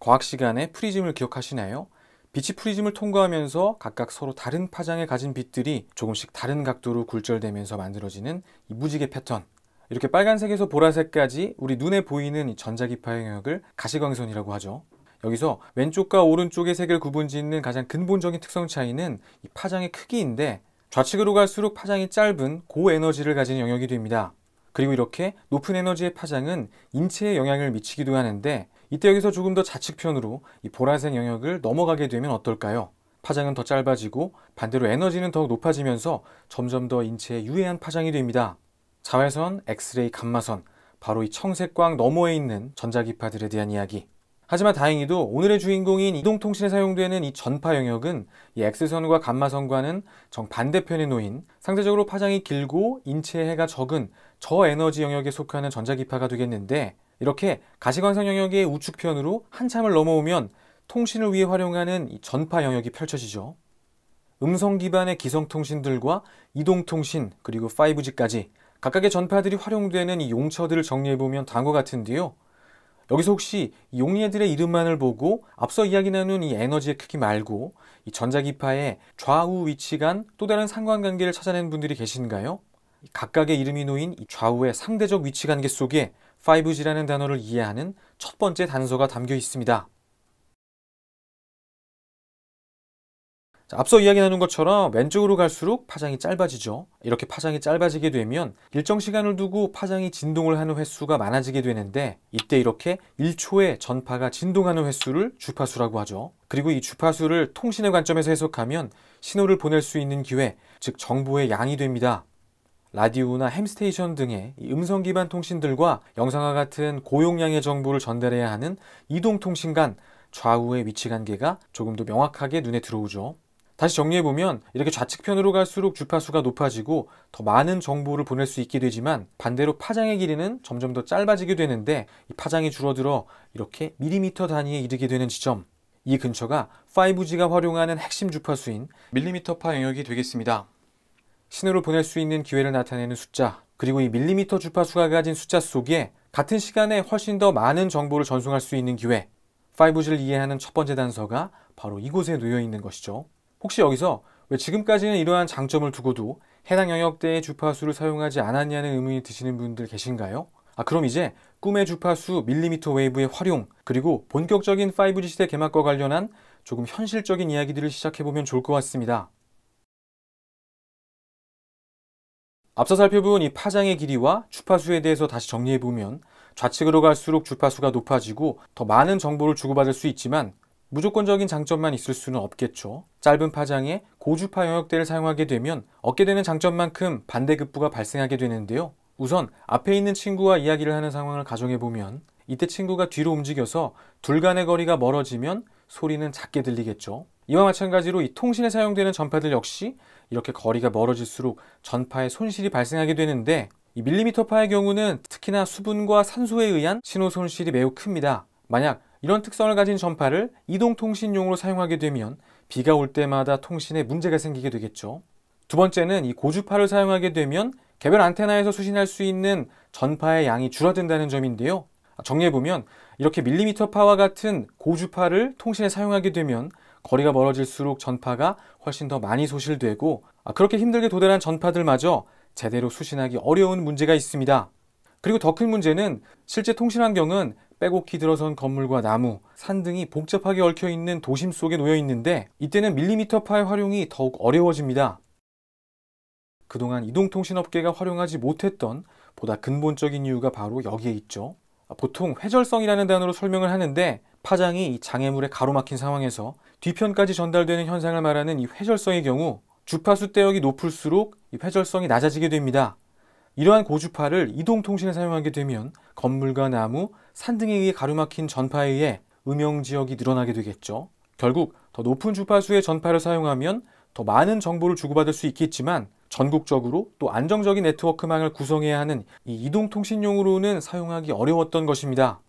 과학 시간에 프리즘을 기억하시나요? 빛이 프리즘을 통과하면서 각각 서로 다른 파장을 가진 빛들이 조금씩 다른 각도로 굴절되면서 만들어지는 이 무지개 패턴. 이렇게 빨간색에서 보라색까지 우리 눈에 보이는 전자기파 영역을 가시광선이라고 하죠. 여기서 왼쪽과 오른쪽의 색을 구분짓는 가장 근본적인 특성 차이는 이 파장의 크기인데 좌측으로 갈수록 파장이 짧은 고에너지를 가진 영역이 됩니다. 그리고 이렇게 높은 에너지의 파장은 인체에 영향을 미치기도 하는데 이때 여기서 조금 더 좌측편으로 이 보라색 영역을 넘어가게 되면 어떨까요? 파장은 더 짧아지고 반대로 에너지는 더욱 높아지면서 점점 더 인체에 유해한 파장이 됩니다. 자외선, 엑스레이, 감마선, 바로 이 청색광 너머에 있는 전자기파들에 대한 이야기. 하지만 다행히도 오늘의 주인공인 이동통신에 사용되는 이 전파 영역은 이 X선과 감마선과는 정반대편에 놓인 상대적으로 파장이 길고 인체에 해가 적은 저에너지 영역에 속하는 전자기파가 되겠는데 이렇게 가시광선 영역의 우측편으로 한참을 넘어오면 통신을 위해 활용하는 전파 영역이 펼쳐지죠. 음성 기반의 기성통신들과 이동통신 그리고 5G까지 각각의 전파들이 활용되는 이 용처들을 정리해보면 다음과 같은데요. 여기서 혹시 용의들의 이름만을 보고 앞서 이야기 나눈 이 에너지의 크기 말고 이 전자기파의 좌우 위치 간 또 다른 상관관계를 찾아낸 분들이 계신가요? 각각의 이름이 놓인 이 좌우의 상대적 위치 관계 속에 5G라는 단어를 이해하는 첫 번째 단서가 담겨 있습니다. 자, 앞서 이야기 나눈 것처럼 왼쪽으로 갈수록 파장이 짧아지죠. 이렇게 파장이 짧아지게 되면 일정 시간을 두고 파장이 진동을 하는 횟수가 많아지게 되는데 이때 이렇게 1초에 전파가 진동하는 횟수를 주파수라고 하죠. 그리고 이 주파수를 통신의 관점에서 해석하면 신호를 보낼 수 있는 기회, 즉 정보의 양이 됩니다. 라디오나 햄스테이션 등의 음성 기반 통신들과 영상과 같은 고용량의 정보를 전달해야 하는 이동통신 간 좌우의 위치 관계가 조금 더 명확하게 눈에 들어오죠. 다시 정리해보면 이렇게 좌측편으로 갈수록 주파수가 높아지고 더 많은 정보를 보낼 수 있게 되지만 반대로 파장의 길이는 점점 더 짧아지게 되는데 이 파장이 줄어들어 이렇게 밀리미터 단위에 이르게 되는 지점 이 근처가 5G가 활용하는 핵심 주파수인 밀리미터파 영역이 되겠습니다. 신호를 보낼 수 있는 기회를 나타내는 숫자, 그리고 이 밀리미터 주파수가 가진 숫자 속에 같은 시간에 훨씬 더 많은 정보를 전송할 수 있는 기회, 5G를 이해하는 첫 번째 단서가 바로 이곳에 놓여 있는 것이죠. 혹시 여기서 왜 지금까지는 이러한 장점을 두고도 해당 영역대의 주파수를 사용하지 않았냐는 의문이 드시는 분들 계신가요? 아, 그럼 이제 꿈의 주파수 밀리미터 웨이브의 활용 그리고 본격적인 5G 시대 개막과 관련한 조금 현실적인 이야기들을 시작해보면 좋을 것 같습니다. 앞서 살펴본 이 파장의 길이와 주파수에 대해서 다시 정리해보면 좌측으로 갈수록 주파수가 높아지고 더 많은 정보를 주고받을 수 있지만 무조건적인 장점만 있을 수는 없겠죠. 짧은 파장에 고주파 영역대를 사용하게 되면 얻게 되는 장점만큼 반대급부가 발생하게 되는데요. 우선 앞에 있는 친구와 이야기를 하는 상황을 가정해보면 이때 친구가 뒤로 움직여서 둘 간의 거리가 멀어지면 소리는 작게 들리겠죠. 이와 마찬가지로 이 통신에 사용되는 전파들 역시 이렇게 거리가 멀어질수록 전파에 손실이 발생하게 되는데 이 밀리미터파의 경우는 특히나 수분과 산소에 의한 신호 손실이 매우 큽니다. 만약 이런 특성을 가진 전파를 이동통신용으로 사용하게 되면 비가 올 때마다 통신에 문제가 생기게 되겠죠. 두 번째는 이 고주파를 사용하게 되면 개별 안테나에서 수신할 수 있는 전파의 양이 줄어든다는 점인데요. 정리해보면 이렇게 밀리미터파와 같은 고주파를 통신에 사용하게 되면 거리가 멀어질수록 전파가 훨씬 더 많이 소실되고 아, 그렇게 힘들게 도달한 전파들마저 제대로 수신하기 어려운 문제가 있습니다. 그리고 더 큰 문제는 실제 통신 환경은 빼곡히 들어선 건물과 나무, 산 등이 복잡하게 얽혀 있는 도심 속에 놓여 있는데 이때는 밀리미터파의 활용이 더욱 어려워집니다. 그동안 이동통신업계가 활용하지 못했던 보다 근본적인 이유가 바로 여기에 있죠. 보통 회절성이라는 단어로 설명을 하는데 파장이 장애물에 가로막힌 상황에서 뒤편까지 전달되는 현상을 말하는 이 회절성의 경우 주파수 대역이 높을수록 이 회절성이 낮아지게 됩니다. 이러한 고주파를 이동통신에 사용하게 되면 건물과 나무, 산 등에 의해 가로막힌 전파에 의해 음영 지역이 늘어나게 되겠죠. 결국 더 높은 주파수의 전파를 사용하면 더 많은 정보를 주고받을 수 있겠지만 전국적으로 또 안정적인 네트워크망을 구성해야 하는 이 이동통신용으로는 사용하기 어려웠던 것입니다.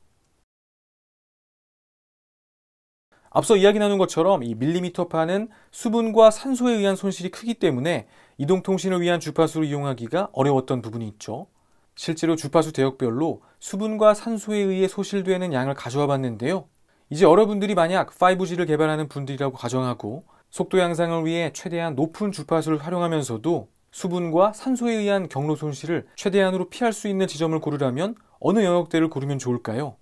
앞서 이야기 나눈 것처럼 이 밀리미터파는 수분과 산소에 의한 손실이 크기 때문에 이동통신을 위한 주파수를 이용하기가 어려웠던 부분이 있죠. 실제로 주파수 대역별로 수분과 산소에 의해 소실되는 양을 가져와 봤는데요. 이제 여러분들이 만약 5G를 개발하는 분들이라고 가정하고 속도 향상을 위해 최대한 높은 주파수를 활용하면서도 수분과 산소에 의한 경로 손실을 최대한으로 피할 수 있는 지점을 고르려면 어느 영역대를 고르면 좋을까요?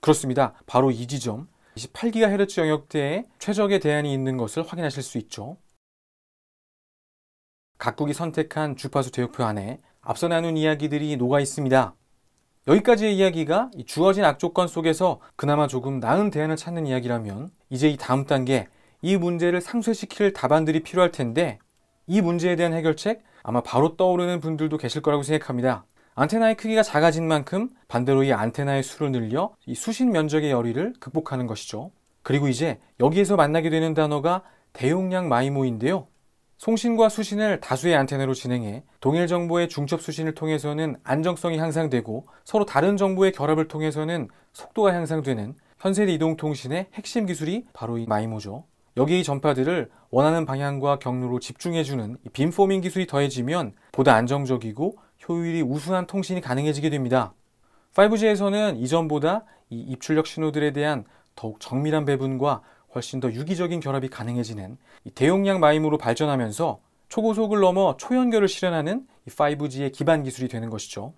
그렇습니다. 바로 이 지점 28GHz 영역대에 최적의 대안이 있는 것을 확인하실 수 있죠. 각국이 선택한 주파수 대역표 안에 앞서 나눈 이야기들이 녹아 있습니다. 여기까지의 이야기가 주어진 악조건 속에서 그나마 조금 나은 대안을 찾는 이야기라면 이제 이 다음 단계 이 문제를 상쇄시킬 답안들이 필요할 텐데 이 문제에 대한 해결책 아마 바로 떠오르는 분들도 계실 거라고 생각합니다. 안테나의 크기가 작아진 만큼 반대로 이 안테나의 수를 늘려 이 수신 면적의 열의를 극복하는 것이죠. 그리고 이제 여기에서 만나게 되는 단어가 대용량 마이모인데요. 송신과 수신을 다수의 안테나로 진행해 동일 정보의 중첩 수신을 통해서는 안정성이 향상되고 서로 다른 정보의 결합을 통해서는 속도가 향상되는 현세 대 이동 통신의 핵심 기술이 바로 이 마이모죠. 여기 이 전파들을 원하는 방향과 경로로 집중해주는 빔포밍 기술이 더해지면 보다 안정적이고 효율이 우수한 통신이 가능해지게 됩니다. 5G에서는 이전보다 이 입출력 신호들에 대한 더욱 정밀한 배분과 훨씬 더 유기적인 결합이 가능해지는 대용량 마임으로 발전하면서 초고속을 넘어 초연결을 실현하는 5G의 기반 기술이 되는 것이죠.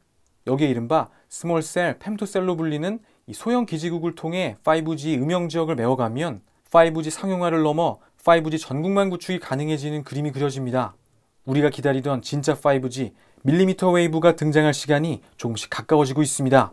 여기에 이른바 스몰셀, 펨토셀로 불리는 소형 기지국을 통해 5G 음영 지역을 메워가면 5G 상용화를 넘어 5G 전국만 구축이 가능해지는 그림이 그려집니다. 우리가 기다리던 진짜 5G 밀리미터 웨이브가 등장할 시간이 조금씩 가까워지고 있습니다.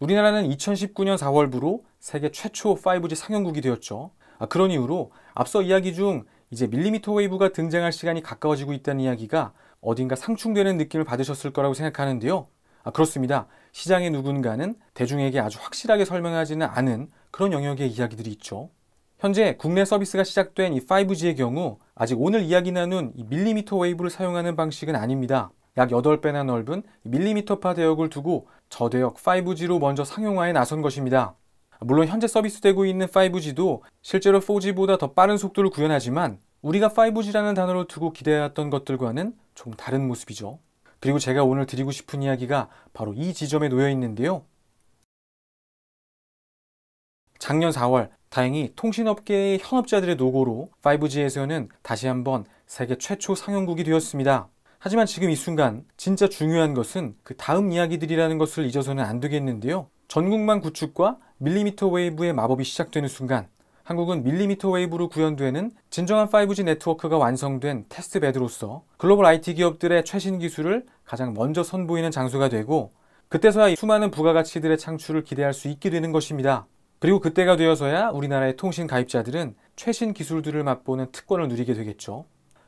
우리나라는 2019년 4월부로 세계 최초 5G 상용국이 되었죠. 아, 그런 이유로 앞서 이야기 중 이제 밀리미터 웨이브가 등장할 시간이 가까워지고 있다는 이야기가 어딘가 상충되는 느낌을 받으셨을 거라고 생각하는데요. 아, 그렇습니다. 시장의 누군가는 대중에게 아주 확실하게 설명하지는 않은 그런 영역의 이야기들이 있죠. 현재 국내 서비스가 시작된 이 5G의 경우 아직 오늘 이야기 나눈 이 밀리미터 웨이브를 사용하는 방식은 아닙니다. 약 8배나 넓은 밀리미터파 대역을 두고 저대역 5G로 먼저 상용화에 나선 것입니다. 물론 현재 서비스되고 있는 5G도 실제로 4G보다 더 빠른 속도를 구현하지만 우리가 5G라는 단어를 두고 기대했던 것들과는 좀 다른 모습이죠. 그리고 제가 오늘 드리고 싶은 이야기가 바로 이 지점에 놓여 있는데요. 작년 4월 다행히 통신업계의 현업자들의 노고로 5G에서는 다시 한번 세계 최초 상용국이 되었습니다. 하지만 지금 이 순간 진짜 중요한 것은 그 다음 이야기들이라는 것을 잊어서는 안 되겠는데요. 전국망 구축과 밀리미터 웨이브의 마법이 시작되는 순간 한국은 밀리미터 웨이브로 구현되는 진정한 5G 네트워크가 완성된 테스트 배드로서 글로벌 IT 기업들의 최신 기술을 가장 먼저 선보이는 장소가 되고 그때서야 수많은 부가가치들의 창출을 기대할 수 있게 되는 것입니다. 그리고 그때가 되어서야 우리나라의 통신 가입자들은 최신 기술들을 맛보는 특권을 누리게 되겠죠.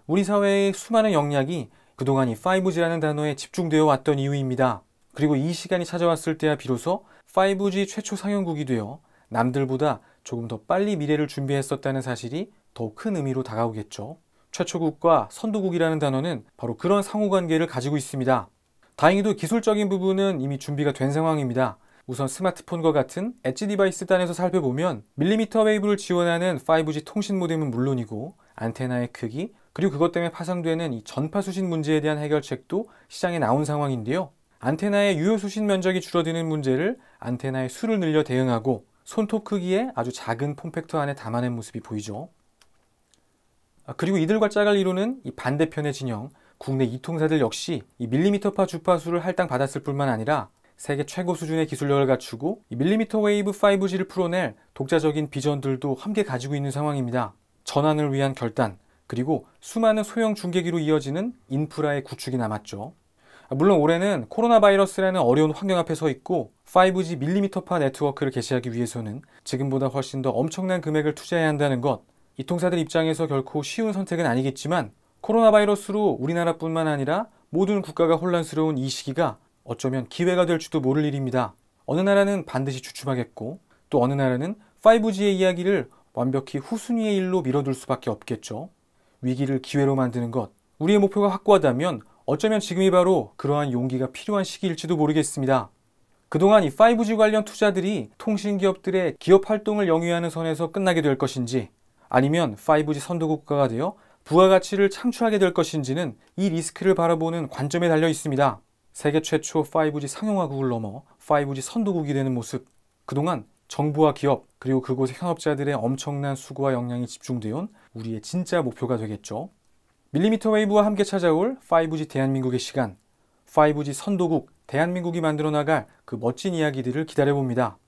우리 사회의 수많은 영역이 그동안 이 5G라는 단어에 집중되어 왔던 이유입니다. 그리고 이 시간이 찾아왔을 때야 비로소 5G 최초 상용국이 되어 남들보다 조금 더 빨리 미래를 준비했었다는 사실이 더 큰 의미로 다가오겠죠. 최초국과 선도국이라는 단어는 바로 그런 상호관계를 가지고 있습니다. 다행히도 기술적인 부분은 이미 준비가 된 상황입니다. 우선 스마트폰과 같은 엣지 디바이스 단에서 살펴보면 밀리미터 웨이브를 지원하는 5G 통신 모뎀은 물론이고 안테나의 크기 그리고 그것 때문에 파상되는이 전파 수신 문제에 대한 해결책도 시장에 나온 상황인데요. 안테나의 유효 수신 면적이 줄어드는 문제를 안테나의 수를 늘려 대응하고 손톱 크기의 아주 작은 폼팩터 안에 담아낸 모습이 보이죠. 아, 그리고 이들과 짝을 이루는 이 반대편의 진영, 국내 이통사들 역시 이 밀리미터파 주파수를 할당받았을 뿐만 아니라 세계 최고 수준의 기술력을 갖추고 밀리미터 웨이브 5G를 풀어낼 독자적인 비전들도 함께 가지고 있는 상황입니다. 전환을 위한 결단, 그리고 수많은 소형 중계기로 이어지는 인프라의 구축이 남았죠. 아, 물론 올해는 코로나 바이러스라는 어려운 환경 앞에 서 있고 5G 밀리미터파 네트워크를 개시하기 위해서는 지금보다 훨씬 더 엄청난 금액을 투자해야 한다는 것, 이 통사들 입장에서 결코 쉬운 선택은 아니겠지만 코로나 바이러스로 우리나라뿐만 아니라 모든 국가가 혼란스러운 이 시기가 어쩌면 기회가 될지도 모를 일입니다. 어느 나라는 반드시 주춤하겠고 또 어느 나라는 5G의 이야기를 완벽히 후순위의 일로 밀어둘 수밖에 없겠죠. 위기를 기회로 만드는 것, 우리의 목표가 확고하다면 어쩌면 지금이 바로 그러한 용기가 필요한 시기일지도 모르겠습니다. 그동안 이 5G 관련 투자들이 통신기업들의 기업 활동을 영위하는 선에서 끝나게 될 것인지 아니면 5G 선도국가가 되어 부가가치를 창출하게 될 것인지는 이 리스크를 바라보는 관점에 달려 있습니다. 세계 최초 5G 상용화국을 넘어 5G 선도국이 되는 모습 그동안 정부와 기업 그리고 그곳의 현업자들의 엄청난 수고와 역량이 집중되어 온 우리의 진짜 목표가 되겠죠. 밀리미터 웨이브와 함께 찾아올 5G 대한민국의 시간, 5G 선도국 대한민국이 만들어 나갈 그 멋진 이야기들을 기다려봅니다.